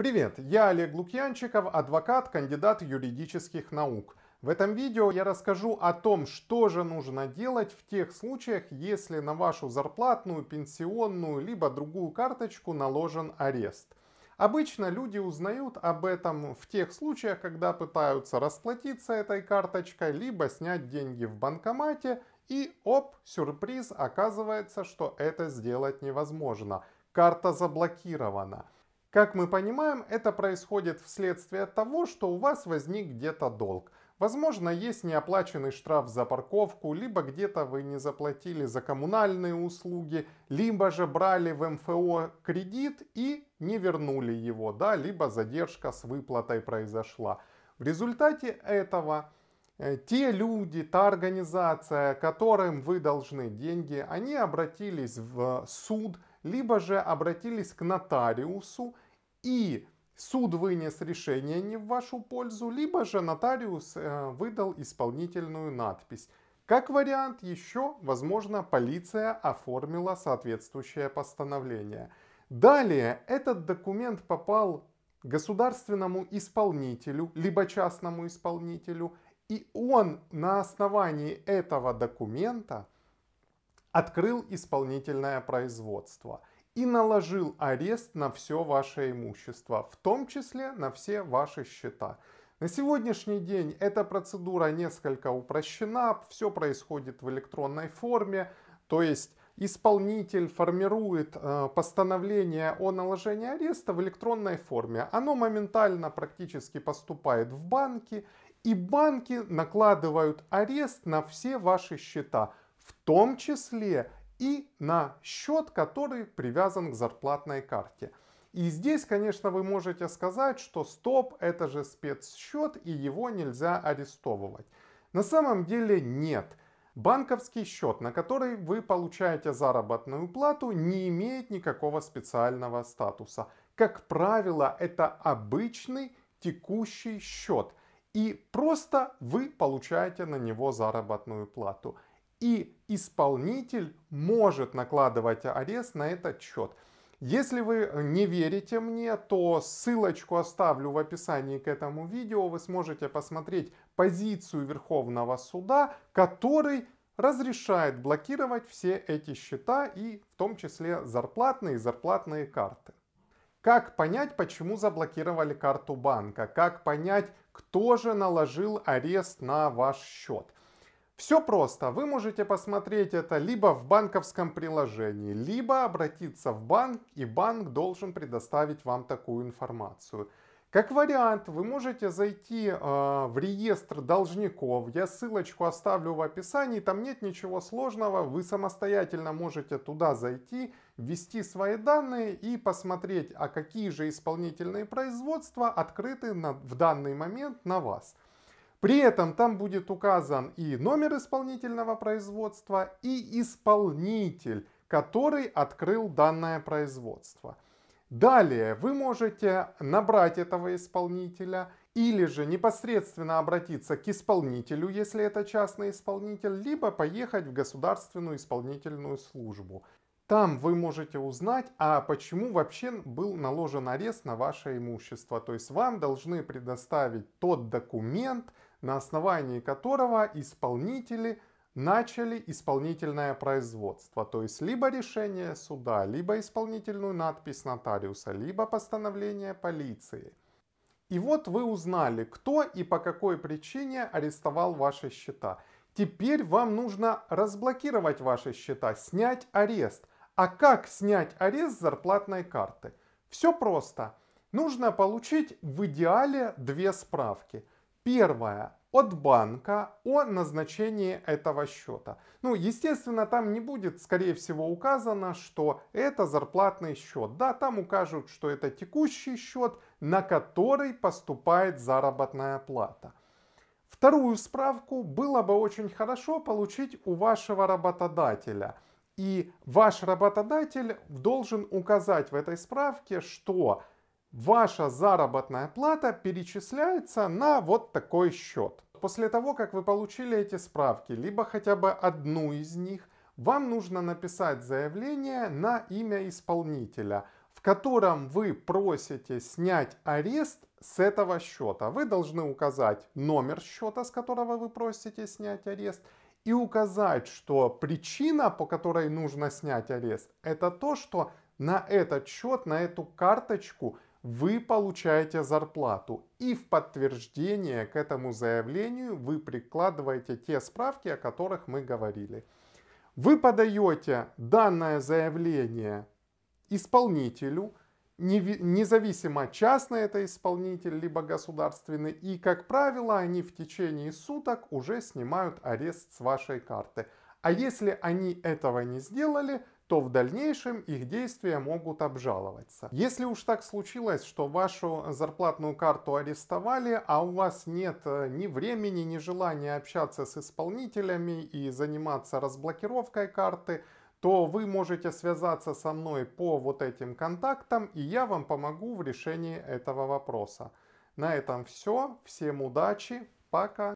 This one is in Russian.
Привет, я Олег Лукьянчиков, адвокат, кандидат юридических наук. В этом видео я расскажу о том, что же нужно делать в тех случаях, если на вашу зарплатную, пенсионную, либо другую карточку наложен арест. Обычно люди узнают об этом в тех случаях, когда пытаются расплатиться этой карточкой, либо снять деньги в банкомате, и оп, сюрприз, оказывается, что это сделать невозможно. Карта заблокирована. Как мы понимаем, это происходит вследствие того, что у вас возник где-то долг. Возможно, есть неоплаченный штраф за парковку, либо где-то вы не заплатили за коммунальные услуги, либо же брали в МФО кредит и не вернули его, да, либо задержка с выплатой произошла. В результате этого э, те люди, та организация, которым вы должны деньги, они обратились в э, суд – либо же обратились к нотариусу и суд вынес решение не в вашу пользу, либо же нотариус э, выдал исполнительную надпись. Как вариант еще, возможно, полиция оформила соответствующее постановление. Далее этот документ попал государственному исполнителю, либо частному исполнителю, и он на основании этого документа – открыл исполнительное производство и наложил арест на все ваше имущество, в том числе на все ваши счета. На сегодняшний день эта процедура несколько упрощена, все происходит в электронной форме, то есть исполнитель формирует э, постановление о наложении ареста в электронной форме. Оно моментально практически поступает в банки, и банки накладывают арест на все ваши счета – в том числе и на счет, который привязан к зарплатной карте. И здесь, конечно, вы можете сказать, что стоп, это же спецсчет и его нельзя арестовывать. На самом деле нет. Банковский счет, на который вы получаете заработную плату, не имеет никакого специального статуса. Как правило, это обычный текущий счет. И просто вы получаете на него заработную плату и исполнитель может накладывать арест на этот счет. Если вы э, не верите мне, то ссылочку оставлю в описании к этому видео. Вы сможете посмотреть позицию Верховного суда, который разрешает блокировать все эти счета и в том числе зарплатные и зарплатные карты. Как понять, почему заблокировали карту банка? Как понять, кто же наложил арест на ваш счет? Все просто. Вы можете посмотреть это либо в банковском приложении, либо обратиться в банк, и банк должен предоставить вам такую информацию. Как вариант, вы можете зайти э, в реестр должников. Я ссылочку оставлю в описании. Там нет ничего сложного. Вы самостоятельно можете туда зайти, ввести свои данные и посмотреть, а какие же исполнительные производства открыты на, в данный момент на вас. При этом там будет указан и номер исполнительного производства, и исполнитель, который открыл данное производство. Далее вы можете набрать этого исполнителя или же непосредственно обратиться к исполнителю, если это частный исполнитель, либо поехать в государственную исполнительную службу. Там вы можете узнать, а почему вообще был наложен арест на ваше имущество. То есть вам должны предоставить тот документ, на основании которого исполнители начали исполнительное производство, то есть либо решение суда, либо исполнительную надпись нотариуса, либо постановление полиции. И вот вы узнали, кто и по какой причине арестовал ваши счета. Теперь вам нужно разблокировать ваши счета, снять арест. А как снять арест с зарплатной карты? Все просто. Нужно получить в идеале две справки. Первое от банка о назначении этого счета. Ну, естественно, там не будет, скорее всего, указано, что это зарплатный счет. Да, там укажут, что это текущий счет, на который поступает заработная плата. Вторую справку было бы очень хорошо получить у вашего работодателя. И ваш работодатель должен указать в этой справке, что ваша заработная плата перечисляется на вот такой счет. После того, как вы получили эти справки, либо хотя бы одну из них, вам нужно написать заявление на имя исполнителя, в котором вы просите снять арест с этого счета. Вы должны указать номер счета, с которого вы просите снять арест, и указать, что причина, по которой нужно снять арест, это то, что на этот счет, на эту карточку – вы получаете зарплату. И в подтверждение к этому заявлению вы прикладываете те справки, о которых мы говорили. Вы подаете данное заявление исполнителю, независимо частный это исполнитель, либо государственный, и, как правило, они в течение суток уже снимают арест с вашей карты. А если они этого не сделали, то в дальнейшем их действия могут обжаловаться. Если уж так случилось, что вашу зарплатную карту арестовали, а у вас нет э, ни времени, ни желания общаться с исполнителями и заниматься разблокировкой карты, то вы можете связаться со мной по вот этим контактам, и я вам помогу в решении этого вопроса. На этом все. Всем удачи. Пока.